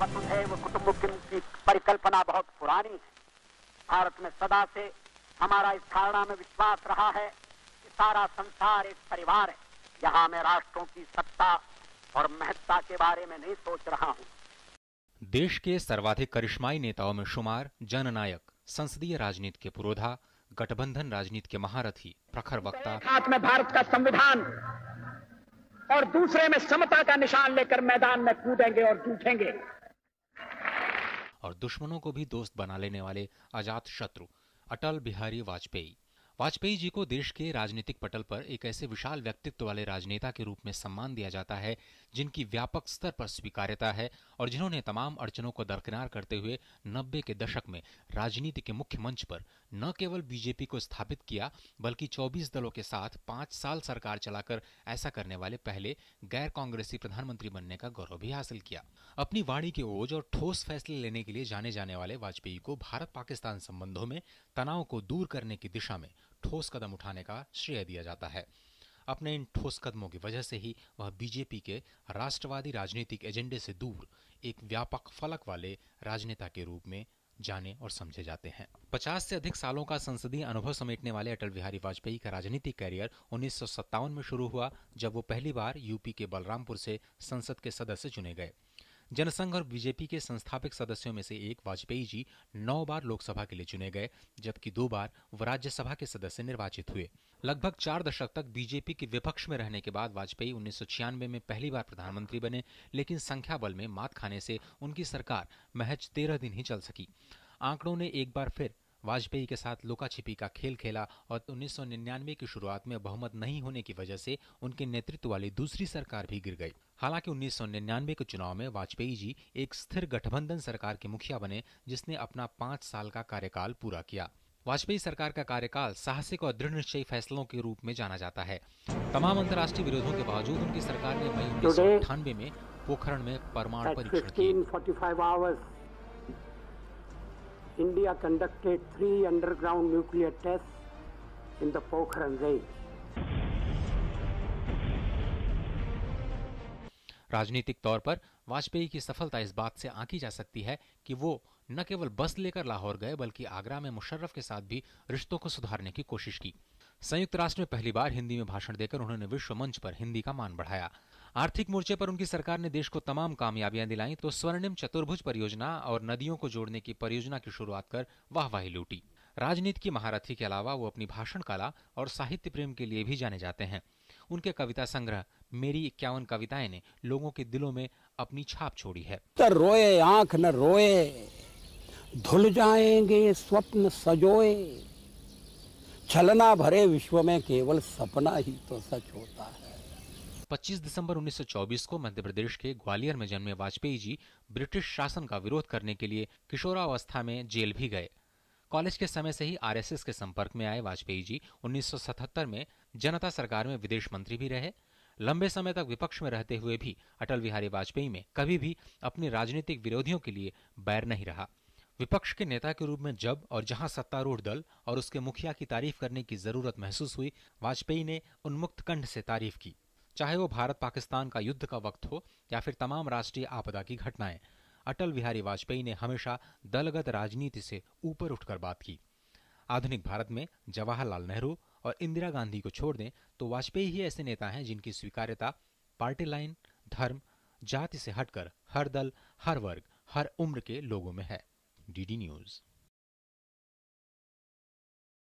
वसुधैव कुटुम्बकम की परिकल्पना बहुत पुरानी है भारत में सदा से हमारा इस धारणा में विश्वास रहा है कि सारा संसार एक परिवार है यहाँ मैं राष्ट्रों की सत्ता और महत्ता के बारे में नहीं सोच रहा हूँ देश के सर्वाधिक करिश्माई नेताओं में शुमार जननायक संसदीय राजनीति के पुरोधा गठबंधन राजनीति के महारथी प्रखर वक्ता हाथ में भारत का संविधान और दूसरे में समता का निशान लेकर मैदान में कूदेंगे और जूठेंगे और दुश्मनों को भी दोस्त बना लेने वाले अजात शत्रु अटल बिहारी वाजपेयी वाजपेयी जी को देश के राजनीतिक पटल पर एक ऐसे विशाल व्यक्तित्व वाले राजनेता के रूप में सम्मान दिया जाता है जिनकी व्यापक स्तर पर स्वीकार्यता है और जिन्होंने तमाम अड़चनों को दरकिनार करते हुए नब्बे के दशक में राजनीति के मुख्य मंच पर न केवल बीजेपी को स्थापित किया बल्कि चौबीस दलों के साथ पांच साल सरकार चलाकर ऐसा करने वाले पहले गैर कांग्रेसी प्रधानमंत्री बनने का गौरव भी हासिल किया अपनी वाणी के ओज और ठोस फैसले लेने के लिए जाने जाने वाले वाजपेयी को भारत पाकिस्तान संबंधों में तनाव को दूर करने की दिशा में ठोस कदम उठाने का श्रेय दिया जाता है अपने इन ठोस कदमों की वजह से ही वह बीजेपी के राष्ट्रवादी राजनीतिक एजेंडे से दूर एक व्यापक फलक वाले राजनेता के रूप में जाने और समझे जाते हैं 50 से अधिक सालों का संसदीय अनुभव समेटने वाले अटल बिहारी वाजपेयी का राजनीतिक कैरियर उन्नीस में शुरू हुआ जब वो पहली बार यूपी के बलरामपुर से संसद के सदस्य चुने गए जनसंघ और बीजेपी के संस्थापक सदस्यों में से एक वाजपेयी जी नौ बार लोकसभा के लिए चुने गए जबकि दो बार वह राज्यसभा के सदस्य निर्वाचित हुए लगभग चार दशक तक बीजेपी के विपक्ष में रहने के बाद वाजपेयी उन्नीस में पहली बार प्रधानमंत्री बने लेकिन संख्या बल में मात खाने से उनकी सरकार महज तेरह दिन ही चल सकी आंकड़ों ने एक बार फिर वाजपेयी के साथ लुका छिपी का खेल खेला और 1999 की शुरुआत में बहुमत नहीं होने की वजह से उनके नेतृत्व वाली दूसरी सरकार भी गिर गई हालांकि 1999 के चुनाव में वाजपेयी जी एक स्थिर गठबंधन सरकार के मुखिया बने जिसने अपना पांच साल का कार्यकाल पूरा किया वाजपेयी सरकार का कार्यकाल साहसिक और दृढ़ निश्चय फैसलों के रूप में जाना जाता है तमाम अंतर्राष्ट्रीय विरोधों के बावजूद उनकी सरकार ने मई उन्नीस में पोखरण में परमाणु परीक्षण India conducted three underground nuclear tests in the Pokhran range. राजनीतिक तौर पर वाजपेयी की सफलता इस बात से आंकी जा सकती है कि वो न केवल बस लेकर लाहौर गए बल्कि आगरा में मुशर्रफ के साथ भी रिश्तों को सुधारने की कोशिश की संयुक्त राष्ट्र में पहली बार हिंदी में भाषण देकर उन्होंने विश्व मंच पर हिंदी का मान बढ़ाया आर्थिक मोर्चे पर उनकी सरकार ने देश को तमाम कामयाबियां दिलाई तो स्वर्णिम चतुर्भुज परियोजना और नदियों को जोड़ने की परियोजना की शुरुआत कर वाहवाही लूटी राजनीति की महारथी के अलावा वो अपनी भाषण कला और साहित्य प्रेम के लिए भी जाने जाते हैं उनके कविता संग्रह मेरी इक्यावन कविताएं ने लोगों के दिलों में अपनी छाप छोड़ी है रोए आंख न रोए धुल जाएंगे स्वप्न सजोए छलना भरे विश्व में केवल सपना ही तो सच होता है 25 दिसंबर 1924 को मध्य प्रदेश के ग्वालियर में जन्मे वाजपेयी जी ब्रिटिश शासन का विरोध करने के लिए किशोरावस्था में जेल भी गए कॉलेज के समय से ही आरएसएस के संपर्क में आए वाजपेयी जी 1977 में जनता सरकार में विदेश मंत्री भी रहे लंबे समय तक विपक्ष में रहते हुए भी अटल बिहारी वाजपेयी में कभी भी अपने राजनीतिक विरोधियों के लिए बैर नहीं रहा विपक्ष के नेता के रूप में जब और जहां सत्तारूढ़ दल और उसके मुखिया की तारीफ करने की जरूरत महसूस हुई वाजपेयी ने उन्मुक्त कंठ से तारीफ की चाहे वो भारत पाकिस्तान का युद्ध का वक्त हो या फिर तमाम राष्ट्रीय आपदा की घटनाएं अटल बिहारी वाजपेयी ने हमेशा दलगत राजनीति से ऊपर उठकर बात की आधुनिक भारत में जवाहरलाल नेहरू और इंदिरा गांधी को छोड़ दें तो वाजपेयी ही ऐसे नेता हैं जिनकी स्वीकार्यता पार्टी लाइन धर्म जाति से हटकर हर दल हर वर्ग हर उम्र के लोगों में है डीडी न्यूज़